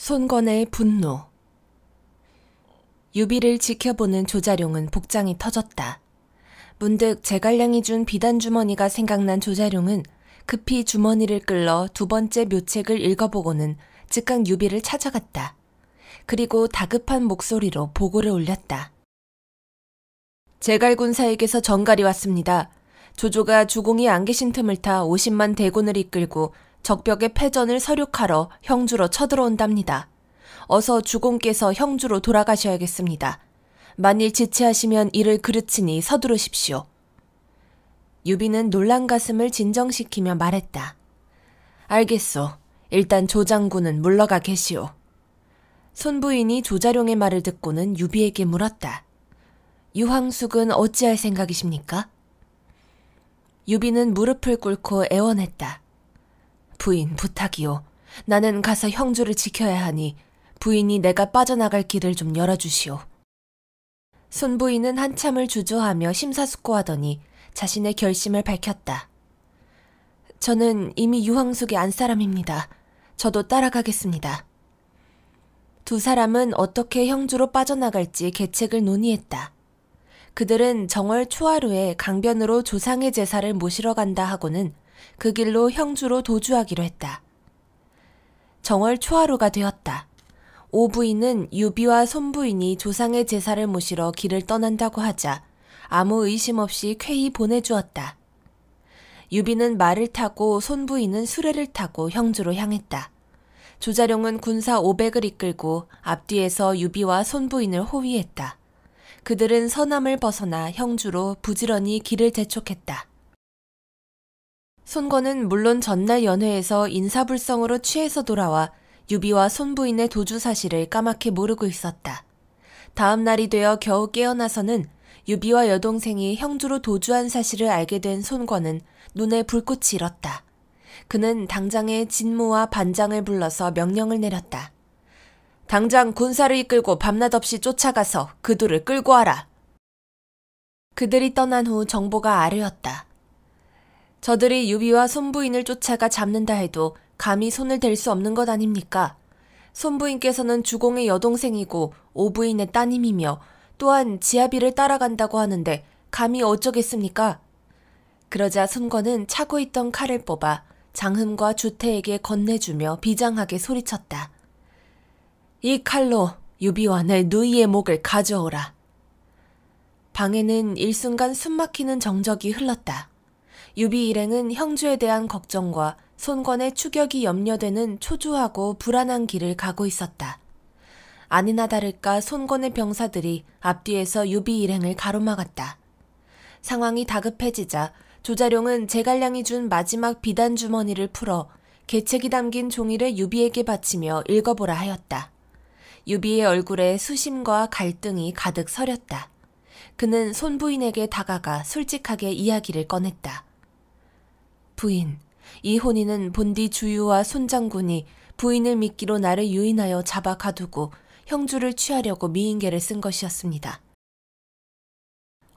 손건의 분노. 유비를 지켜보는 조자룡은 복장이 터졌다. 문득 제갈량이 준 비단주머니가 생각난 조자룡은 급히 주머니를 끌러 두 번째 묘책을 읽어보고는 즉각 유비를 찾아갔다. 그리고 다급한 목소리로 보고를 올렸다. 제갈군사에게서 전갈이 왔습니다. 조조가 주공이 안 계신 틈을 타 50만 대군을 이끌고 적벽의 패전을 서륙하러 형주로 쳐들어온답니다. 어서 주공께서 형주로 돌아가셔야겠습니다. 만일 지체하시면 이를 그르치니 서두르십시오. 유비는 놀란 가슴을 진정시키며 말했다. 알겠소. 일단 조장군은 물러가 계시오. 손부인이 조자룡의 말을 듣고는 유비에게 물었다. 유황숙은 어찌할 생각이십니까? 유비는 무릎을 꿇고 애원했다. 부인 부탁이요. 나는 가서 형주를 지켜야 하니 부인이 내가 빠져나갈 길을 좀 열어주시오. 손부인은 한참을 주저하며 심사숙고하더니 자신의 결심을 밝혔다. 저는 이미 유황숙의 안사람입니다. 저도 따라가겠습니다. 두 사람은 어떻게 형주로 빠져나갈지 계책을 논의했다. 그들은 정월 초하루에 강변으로 조상의 제사를 모시러 간다 하고는 그 길로 형주로 도주하기로 했다. 정월 초하루가 되었다. 오부인은 유비와 손부인이 조상의 제사를 모시러 길을 떠난다고 하자 아무 의심 없이 쾌히 보내주었다. 유비는 말을 타고 손부인은 수레를 타고 형주로 향했다. 조자룡은 군사 500을 이끌고 앞뒤에서 유비와 손부인을 호위했다. 그들은 서남을 벗어나 형주로 부지런히 길을 재촉했다. 손권은 물론 전날 연회에서 인사불성으로 취해서 돌아와 유비와 손부인의 도주 사실을 까맣게 모르고 있었다. 다음 날이 되어 겨우 깨어나서는 유비와 여동생이 형주로 도주한 사실을 알게 된 손권은 눈에 불꽃이 일었다. 그는 당장에 진무와 반장을 불러서 명령을 내렸다. 당장 군사를 이끌고 밤낮 없이 쫓아가서 그들을 끌고 와라. 그들이 떠난 후 정보가 아뢰였다 저들이 유비와 손부인을 쫓아가 잡는다 해도 감히 손을 댈 수 없는 것 아닙니까? 손부인께서는 주공의 여동생이고 오부인의 따님이며 또한 지아비를 따라간다고 하는데 감히 어쩌겠습니까? 그러자 손권은 차고 있던 칼을 뽑아 장흠과 주태에게 건네주며 비장하게 소리쳤다. 이 칼로 유비와 내 누이의 목을 가져오라. 방에는 일순간 숨막히는 정적이 흘렀다. 유비 일행은 형주에 대한 걱정과 손권의 추격이 염려되는 초조하고 불안한 길을 가고 있었다. 아니나 다를까 손권의 병사들이 앞뒤에서 유비 일행을 가로막았다. 상황이 다급해지자 조자룡은 제갈량이 준 마지막 비단 주머니를 풀어 계책이 담긴 종이를 유비에게 바치며 읽어보라 하였다. 유비의 얼굴에 수심과 갈등이 가득 서렸다. 그는 손부인에게 다가가 솔직하게 이야기를 꺼냈다. 부인. 이혼인은 본디 주유와 손장군이 부인을 미끼로 나를 유인하여 잡아 가두고 형주를 취하려고 미인계를 쓴 것이었습니다.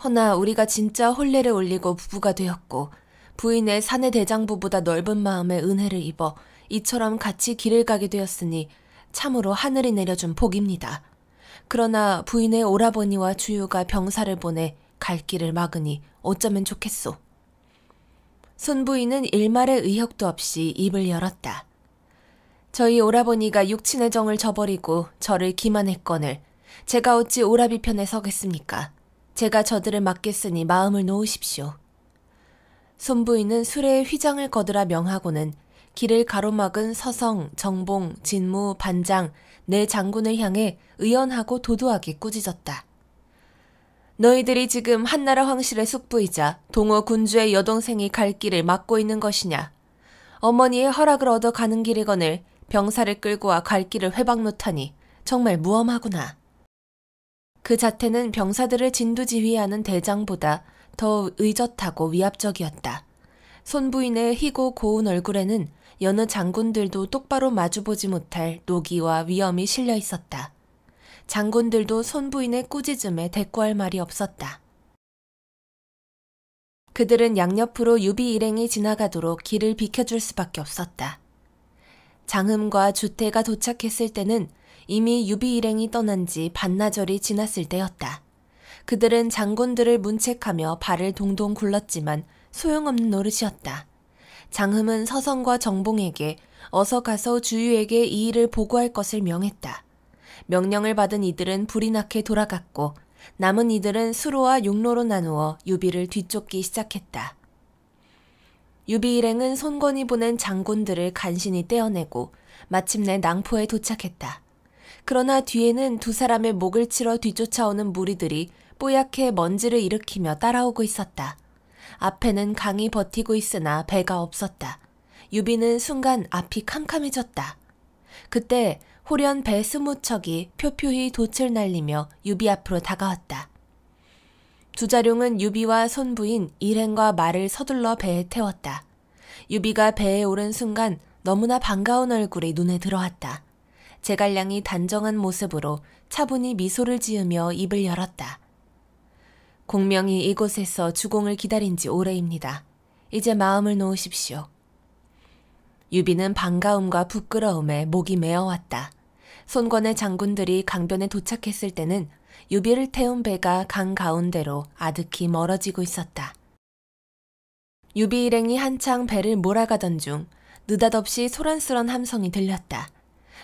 허나 우리가 진짜 혼례를 올리고 부부가 되었고 부인의 사내 대장부보다 넓은 마음에 은혜를 입어 이처럼 같이 길을 가게 되었으니 참으로 하늘이 내려준 복입니다. 그러나 부인의 오라버니와 주유가 병사를 보내 갈 길을 막으니 어쩌면 좋겠소. 손부인은 일말의 의혹도 없이 입을 열었다. 저희 오라버니가 육친의 정을 저버리고 저를 기만했건을 제가 어찌 오라비 편에 서겠습니까? 제가 저들을 맡겠으니 마음을 놓으십시오. 손부인은 수레에 휘장을 거드라 명하고는 길을 가로막은 서성, 정봉, 진무, 반장, 내 네 장군을 향해 의연하고 도도하게 꾸짖었다. 너희들이 지금 한나라 황실의 숙부이자 동호 군주의 여동생이 갈 길을 막고 있는 것이냐. 어머니의 허락을 얻어 가는 길이거늘 병사를 끌고 와 갈 길을 회방 못하니 정말 무엄하구나. 그 자태는 병사들을 진두지휘하는 대장보다 더 의젓하고 위압적이었다. 손부인의 희고 고운 얼굴에는 여느 장군들도 똑바로 마주보지 못할 노기와 위엄이 실려 있었다. 장군들도 손부인의 꾸짖음에 대꾸할 말이 없었다. 그들은 양옆으로 유비 일행이 지나가도록 길을 비켜줄 수밖에 없었다. 장흠과 주태가 도착했을 때는 이미 유비 일행이 떠난 지 반나절이 지났을 때였다. 그들은 장군들을 문책하며 발을 동동 굴렀지만 소용없는 노릇이었다. 장흠은 서성과 정봉에게 어서 가서 주유에게 이 일을 보고할 것을 명했다. 명령을 받은 이들은 불이 나게 돌아갔고 남은 이들은 수로와 육로로 나누어 유비를 뒤쫓기 시작했다. 유비 일행은 손권이 보낸 장군들을 간신히 떼어내고 마침내 낭포에 도착했다. 그러나 뒤에는 두 사람의 목을 치러 뒤쫓아오는 무리들이 뽀얗게 먼지를 일으키며 따라오고 있었다. 앞에는 강이 버티고 있으나 배가 없었다. 유비는 순간 앞이 캄캄해졌다. 그때 호련 배 스무 척이 표표히 돛을 날리며 유비 앞으로 다가왔다. 두자룡은 유비와 손부인 일행과 말을 서둘러 배에 태웠다. 유비가 배에 오른 순간 너무나 반가운 얼굴이 눈에 들어왔다. 제갈량이 단정한 모습으로 차분히 미소를 지으며 입을 열었다. 공명이 이곳에서 주공을 기다린 지 오래입니다. 이제 마음을 놓으십시오. 유비는 반가움과 부끄러움에 목이 메어왔다. 손권의 장군들이 강변에 도착했을 때는 유비를 태운 배가 강 가운데로 아득히 멀어지고 있었다. 유비 일행이 한창 배를 몰아가던 중 느닷없이 소란스런 함성이 들렸다.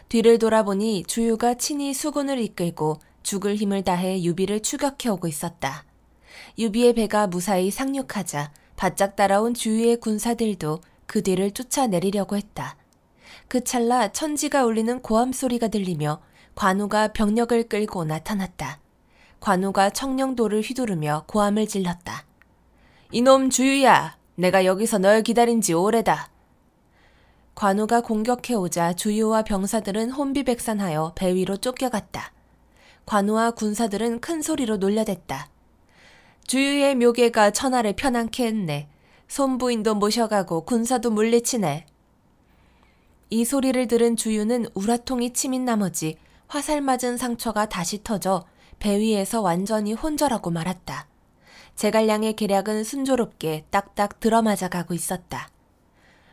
뒤를 돌아보니 주유가 친히 수군을 이끌고 죽을 힘을 다해 유비를 추격해 오고 있었다. 유비의 배가 무사히 상륙하자 바짝 따라온 주유의 군사들도 그 뒤를 쫓아내리려고 했다. 그 찰나 천지가 울리는 고함 소리가 들리며 관우가 병력을 끌고 나타났다. 관우가 청령도를 휘두르며 고함을 질렀다. 이놈 주유야, 내가 여기서 널 기다린 지 오래다. 관우가 공격해오자 주유와 병사들은 혼비백산하여 배 위로 쫓겨갔다. 관우와 군사들은 큰 소리로 놀려댔다. 주유의 묘개가 천하를 편안케 했네. 손부인도 모셔가고 군사도 물리치네. 이 소리를 들은 주유는 우라통이 치민 나머지 화살 맞은 상처가 다시 터져 배 위에서 완전히 혼절하고 말았다. 제갈량의 계략은 순조롭게 딱딱 들어맞아 가고 있었다.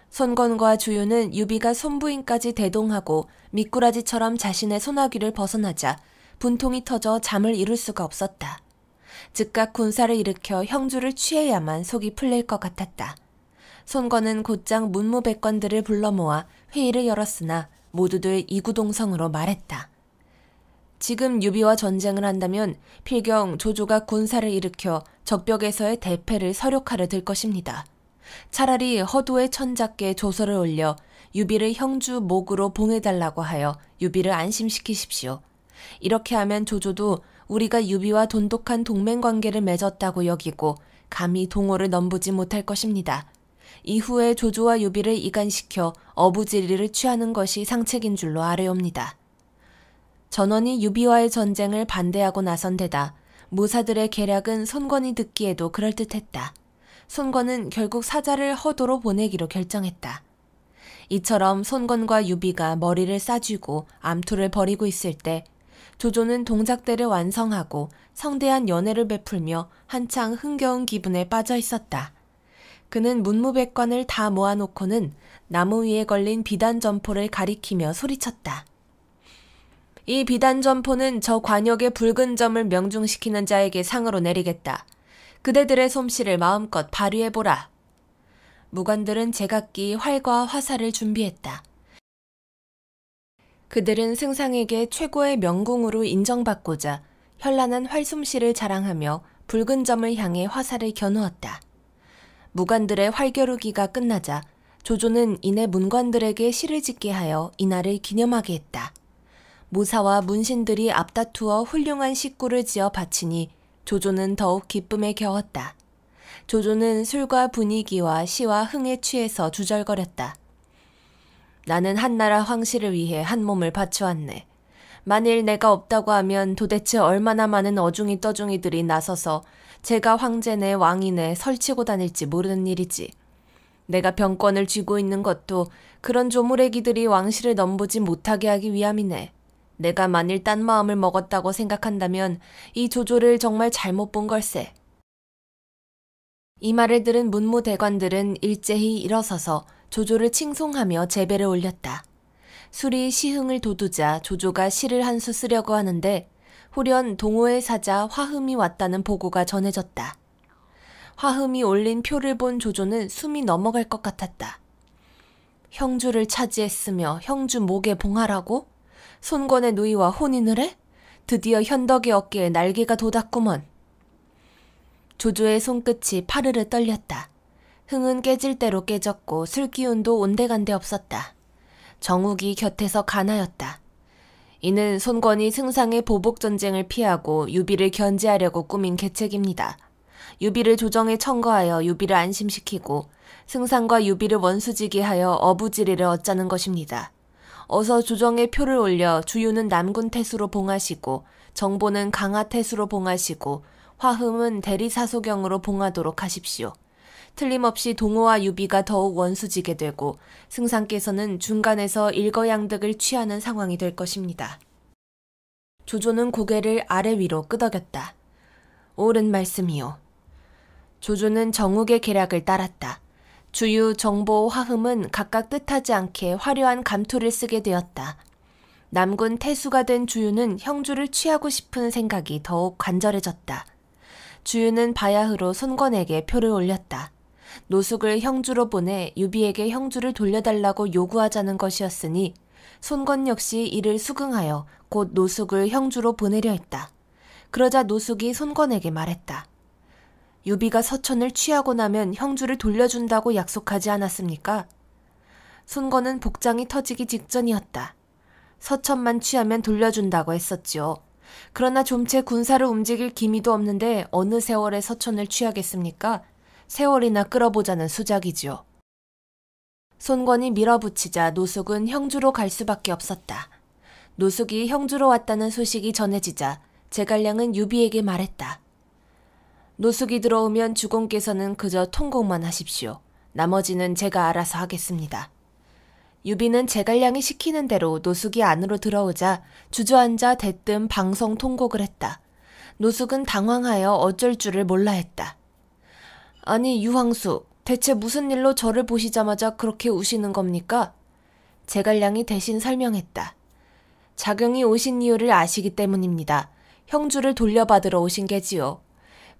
손건과 주유는 유비가 손부인까지 대동하고 미꾸라지처럼 자신의 소나귀를 벗어나자 분통이 터져 잠을 이룰 수가 없었다. 즉각 군사를 일으켜 형주를 취해야만 속이 풀릴 것 같았다. 손건은 곧장 문무백관들을 불러 모아 회의를 열었으나 모두들 이구동성으로 말했다. 지금 유비와 전쟁을 한다면 필경 조조가 군사를 일으켜 적벽에서의 대패를 서력하려 들 것입니다. 차라리 허도의 천작께 조서를 올려 유비를 형주 목으로 봉해달라고 하여 유비를 안심시키십시오. 이렇게 하면 조조도 우리가 유비와 돈독한 동맹 관계를 맺었다고 여기고 감히 동호를 넘보지 못할 것입니다. 이후에 조조와 유비를 이간시켜 어부지리를 취하는 것이 상책인 줄로 아뢰옵니다. 전원이 유비와의 전쟁을 반대하고 나선 데다 무사들의 계략은 손권이 듣기에도 그럴듯했다. 손권은 결국 사자를 허도로 보내기로 결정했다. 이처럼 손권과 유비가 머리를 싸쥐고 암투를 벌이고 있을 때 조조는 동작대를 완성하고 성대한 연애를 베풀며 한창 흥겨운 기분에 빠져 있었다. 그는 문무백관을 다 모아놓고는 나무 위에 걸린 비단 점포를 가리키며 소리쳤다. 이 비단 점포는 저 관역의 붉은 점을 명중시키는 자에게 상으로 내리겠다. 그대들의 솜씨를 마음껏 발휘해보라. 무관들은 제각기 활과 화살을 준비했다. 그들은 승상에게 최고의 명궁으로 인정받고자 현란한 활솜씨를 자랑하며 붉은 점을 향해 화살을 겨누었다. 무관들의 활겨루기가 끝나자 조조는 이내 문관들에게 시를 짓게 하여 이날을 기념하게 했다. 모사와 문신들이 앞다투어 훌륭한 식구를 지어 바치니 조조는 더욱 기쁨에 겨웠다. 조조는 술과 분위기와 시와 흥에 취해서 주절거렸다. 나는 한나라 황실을 위해 한 몸을 바쳐왔네. 만일 내가 없다고 하면 도대체 얼마나 많은 어중이 떠중이들이 나서서 제가 황제네 왕이네 설치고 다닐지 모르는 일이지. 내가 병권을 쥐고 있는 것도 그런 조물애기들이 왕실을 넘보지 못하게 하기 위함이네. 내가 만일 딴 마음을 먹었다고 생각한다면 이 조조를 정말 잘못 본 걸세. 이 말을 들은 문무대관들은 일제히 일어서서 조조를 칭송하며 재배를 올렸다. 술이 시흥을 도두자 조조가 시를 한 수 쓰려고 하는데 후련 동호회 사자 화흠이 왔다는 보고가 전해졌다. 화흠이 올린 표를 본 조조는 숨이 넘어갈 것 같았다. 형주를 차지했으며 형주 목에 봉하라고? 손권의 누이와 혼인을 해? 드디어 현덕의 어깨에 날개가 돋았구먼. 조조의 손끝이 파르르 떨렸다. 흥은 깨질 대로 깨졌고 술 기운도 온데간데 없었다. 정욱이 곁에서 가나였다. 이는 손권이 승상의 보복 전쟁을 피하고 유비를 견제하려고 꾸민 계책입니다. 유비를 조정에 청거하여 유비를 안심시키고 승상과 유비를 원수지기하여 어부지리를 얻자는 것입니다. 어서 조정에 표를 올려 주유는 남군 태수로 봉하시고 정보는 강하 태수로 봉하시고 화흠은 대리사소경으로 봉하도록 하십시오. 틀림없이 동호와 유비가 더욱 원수지게 되고 승상께서는 중간에서 일거양득을 취하는 상황이 될 것입니다. 조조는 고개를 아래 위로 끄덕였다. 옳은 말씀이요. 조조는 정욱의 계략을 따랐다. 주유, 정보, 화흠은 각각 뜻하지 않게 화려한 감투를 쓰게 되었다. 남군 태수가 된 주유는 형주를 취하고 싶은 생각이 더욱 간절해졌다. 주유는 바야흐로 손권에게 표를 올렸다. 노숙을 형주로 보내 유비에게 형주를 돌려달라고 요구하자는 것이었으니 손건 역시 이를 수긍하여 곧 노숙을 형주로 보내려 했다. 그러자 노숙이 손건에게 말했다. 유비가 서천을 취하고 나면 형주를 돌려준다고 약속하지 않았습니까? 손건은 복장이 터지기 직전이었다. 서천만 취하면 돌려준다고 했었지요. 그러나 좀 채 군사를 움직일 기미도 없는데 어느 세월에 서천을 취하겠습니까? 세월이나 끌어보자는 수작이지요. 손권이 밀어붙이자 노숙은 형주로 갈 수밖에 없었다. 노숙이 형주로 왔다는 소식이 전해지자 제갈량은 유비에게 말했다. 노숙이 들어오면 주공께서는 그저 통곡만 하십시오. 나머지는 제가 알아서 하겠습니다. 유비는 제갈량이 시키는 대로 노숙이 안으로 들어오자 주저앉아 대뜸 방송 통곡을 했다. 노숙은 당황하여 어쩔 줄을 몰라 했다. 아니, 유황수, 대체 무슨 일로 저를 보시자마자 그렇게 우시는 겁니까? 제갈량이 대신 설명했다. 작용이 오신 이유를 아시기 때문입니다. 형주를 돌려받으러 오신 게지요.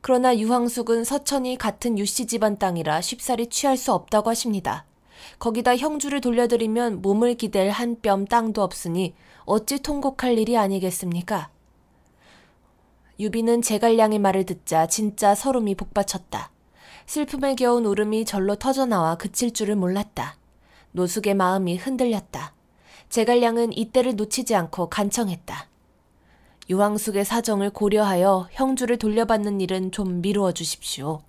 그러나 유황숙은 서천이 같은 유씨 집안 땅이라 쉽사리 취할 수 없다고 하십니다. 거기다 형주를 돌려드리면 몸을 기댈 한 뼘 땅도 없으니 어찌 통곡할 일이 아니겠습니까? 유비는 제갈량의 말을 듣자 진짜 서름이 복받쳤다. 슬픔에 겨운 울음이 절로 터져나와 그칠 줄을 몰랐다. 노숙의 마음이 흔들렸다. 제갈량은 이때를 놓치지 않고 간청했다. 유황숙의 사정을 고려하여 형주를 돌려받는 일은 좀 미루어 주십시오.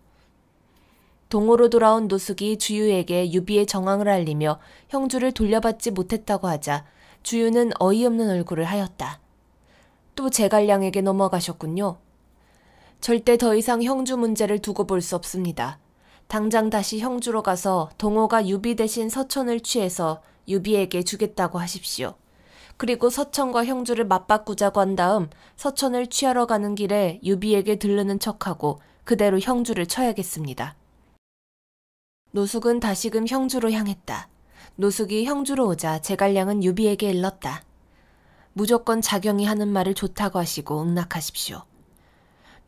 동호로 돌아온 노숙이 주유에게 유비의 정황을 알리며 형주를 돌려받지 못했다고 하자 주유는 어이없는 얼굴을 하였다. 또 제갈량에게 넘어가셨군요. 절대 더 이상 형주 문제를 두고 볼 수 없습니다. 당장 다시 형주로 가서 동호가 유비 대신 서천을 취해서 유비에게 주겠다고 하십시오. 그리고 서천과 형주를 맞바꾸자고 한 다음 서천을 취하러 가는 길에 유비에게 들르는 척하고 그대로 형주를 쳐야겠습니다. 노숙은 다시금 형주로 향했다. 노숙이 형주로 오자 제갈량은 유비에게 일렀다. 무조건 작경이 하는 말을 좋다고 하시고 응낙하십시오.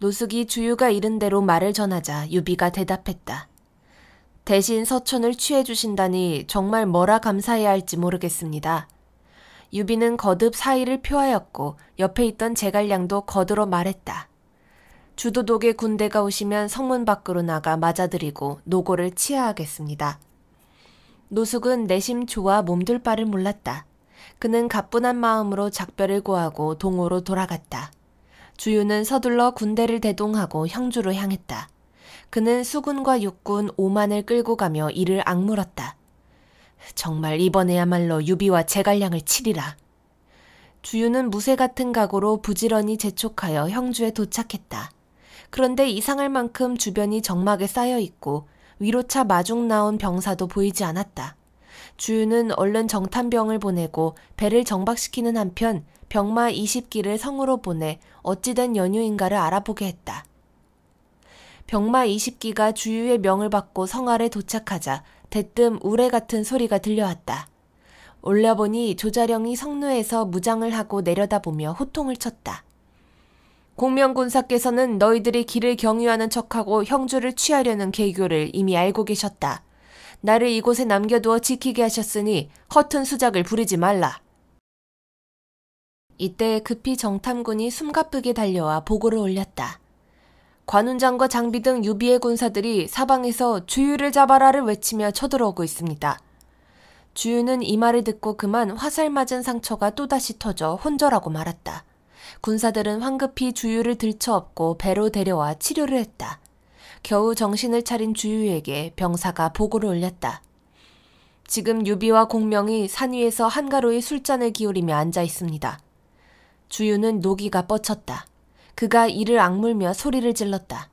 노숙이 주유가 이른 대로 말을 전하자 유비가 대답했다. 대신 서촌을 취해 주신다니 정말 뭐라 감사해야 할지 모르겠습니다. 유비는 거듭 사의를 표하였고 옆에 있던 제갈량도 거들어 말했다. 주도독의 군대가 오시면 성문 밖으로 나가 맞아들이고 노고를 치하하겠습니다. 노숙은 내심 좋아 몸둘 바를 몰랐다. 그는 가뿐한 마음으로 작별을 구하고 동호로 돌아갔다. 주유는 서둘러 군대를 대동하고 형주로 향했다. 그는 수군과 육군 5만을 끌고 가며 이를 악물었다. 정말 이번에야말로 유비와 제갈량을 치리라. 주유는 무쇠 같은 각오로 부지런히 재촉하여 형주에 도착했다. 그런데 이상할 만큼 주변이 정막에 쌓여 있고 위로차 마중 나온 병사도 보이지 않았다. 주유는 얼른 정탄병을 보내고 배를 정박시키는 한편 병마 20기를 성으로 보내 어찌된 연유인가를 알아보게 했다. 병마 20기가 주유의 명을 받고 성아래 도착하자 대뜸 우레 같은 소리가 들려왔다. 올려보니 조자령이 성루에서 무장을 하고 내려다보며 호통을 쳤다. 공명군사께서는 너희들이 길을 경유하는 척하고 형주를 취하려는 계교를 이미 알고 계셨다. 나를 이곳에 남겨두어 지키게 하셨으니 허튼 수작을 부리지 말라. 이때 급히 정탐군이 숨가쁘게 달려와 보고를 올렸다. 관운장과 장비 등 유비의 군사들이 사방에서 주유를 잡아라를 외치며 쳐들어오고 있습니다. 주유는 이 말을 듣고 그만 화살 맞은 상처가 또다시 터져 혼절하고 말았다. 군사들은 황급히 주유를 들쳐업고 배로 데려와 치료를 했다. 겨우 정신을 차린 주유에게 병사가 보고를 올렸다. 지금 유비와 공명이 산 위에서 한가로이 술잔을 기울이며 앉아 있습니다. 주유는 노기가 뻗쳤다. 그가 이를 악물며 소리를 질렀다.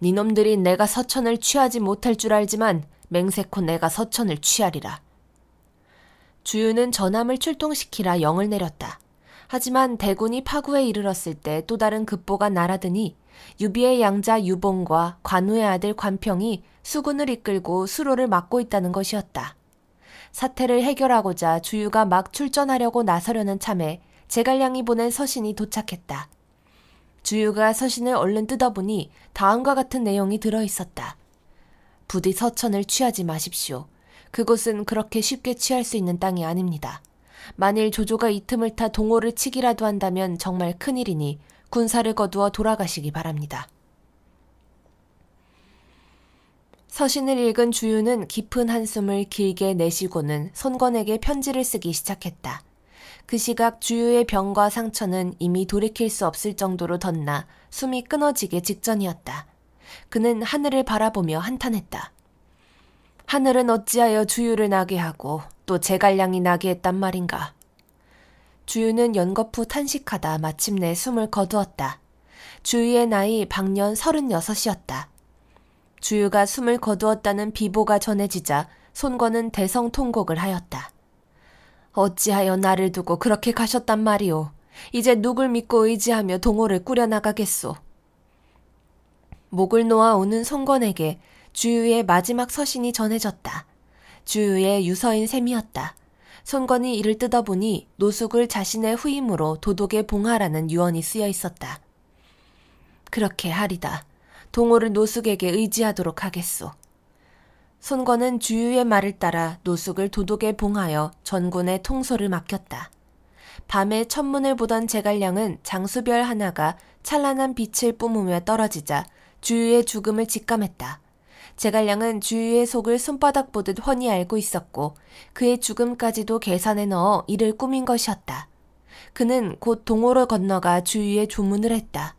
니놈들이 내가 서천을 취하지 못할 줄 알지만 맹세코 내가 서천을 취하리라. 주유는 전함을 출동시키라 영을 내렸다. 하지만 대군이 파구에 이르렀을 때 또 다른 급보가 날아드니 유비의 양자 유봉과 관우의 아들 관평이 수군을 이끌고 수로를 막고 있다는 것이었다. 사태를 해결하고자 주유가 막 출전하려고 나서려는 참에 제갈량이 보낸 서신이 도착했다. 주유가 서신을 얼른 뜯어보니 다음과 같은 내용이 들어있었다. 부디 서천을 취하지 마십시오. 그곳은 그렇게 쉽게 취할 수 있는 땅이 아닙니다. 만일 조조가 이 틈을 타 동호를 치기라도 한다면 정말 큰일이니 군사를 거두어 돌아가시기 바랍니다. 서신을 읽은 주유는 깊은 한숨을 길게 내쉬고는 손건에게 편지를 쓰기 시작했다. 그 시각 주유의 병과 상처는 이미 돌이킬 수 없을 정도로 덧나 숨이 끊어지기 직전이었다. 그는 하늘을 바라보며 한탄했다. 하늘은 어찌하여 주유를 나게 하고 또 제갈량이 나게 했단 말인가. 주유는 연거푸 탄식하다 마침내 숨을 거두었다. 주유의 나이 방년 서른여섯이었다. 주유가 숨을 거두었다는 비보가 전해지자 손권은 대성통곡을 하였다. 어찌하여 나를 두고 그렇게 가셨단 말이오. 이제 누굴 믿고 의지하며 동호를 꾸려나가겠소. 목을 놓아 오는 손권에게 주유의 마지막 서신이 전해졌다. 주유의 유서인 셈이었다. 손건이 이를 뜯어보니 노숙을 자신의 후임으로 도독에 봉하라는 유언이 쓰여 있었다. 그렇게 하리다. 동호를 노숙에게 의지하도록 하겠소. 손건은 주유의 말을 따라 노숙을 도독에 봉하여 전군의 통솔을 맡겼다. 밤에 천문을 보던 제갈량은 장수별 하나가 찬란한 빛을 뿜으며 떨어지자 주유의 죽음을 직감했다. 제갈량은 주유의 속을 손바닥 보듯 훤히 알고 있었고 그의 죽음까지도 계산에 넣어 이를 꾸민 것이었다. 그는 곧 동호로 건너가 주유에 조문을 했다.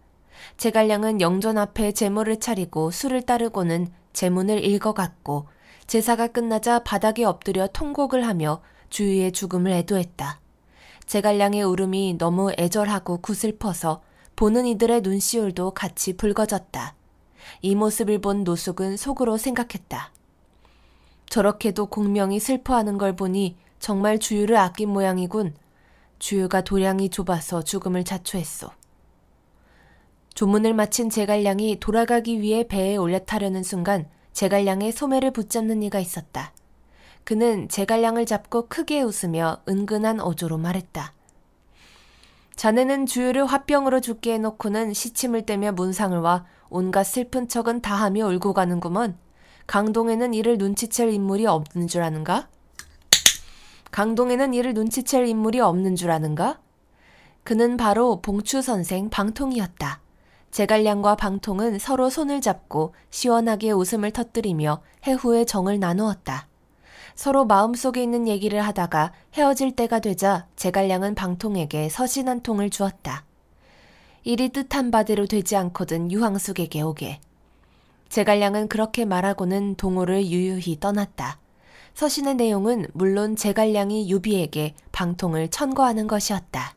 제갈량은 영전 앞에 제물을 차리고 술을 따르고는 제문을 읽어갔고 제사가 끝나자 바닥에 엎드려 통곡을 하며 주유의 죽음을 애도했다. 제갈량의 울음이 너무 애절하고 구슬퍼서 보는 이들의 눈시울도 같이 붉어졌다. 이 모습을 본 노숙은 속으로 생각했다. 저렇게도 공명이 슬퍼하는 걸 보니 정말 주유를 아낀 모양이군. 주유가 도량이 좁아서 죽음을 자초했소. 조문을 마친 제갈량이 돌아가기 위해 배에 올려타려는 순간 제갈량의 소매를 붙잡는 이가 있었다. 그는 제갈량을 잡고 크게 웃으며 은근한 어조로 말했다. 자네는 주유를 화병으로 죽게 해놓고는 시침을 떼며 문상을 와 온갖 슬픈 척은 다하며 울고 가는구먼. 강동에는 이를 눈치챌 인물이 없는 줄 아는가? 강동에는 이를 눈치챌 인물이 없는 줄 아는가? 그는 바로 봉추 선생 방통이었다. 제갈량과 방통은 서로 손을 잡고 시원하게 웃음을 터뜨리며 해후의 정을 나누었다. 서로 마음속에 있는 얘기를 하다가 헤어질 때가 되자 제갈량은 방통에게 서신 한 통을 주었다. 일이 뜻한 바대로 되지 않거든 유황숙에게 오게. 제갈량은 그렇게 말하고는 동호를 유유히 떠났다. 서신의 내용은 물론 제갈량이 유비에게 방통을 천거하는 것이었다.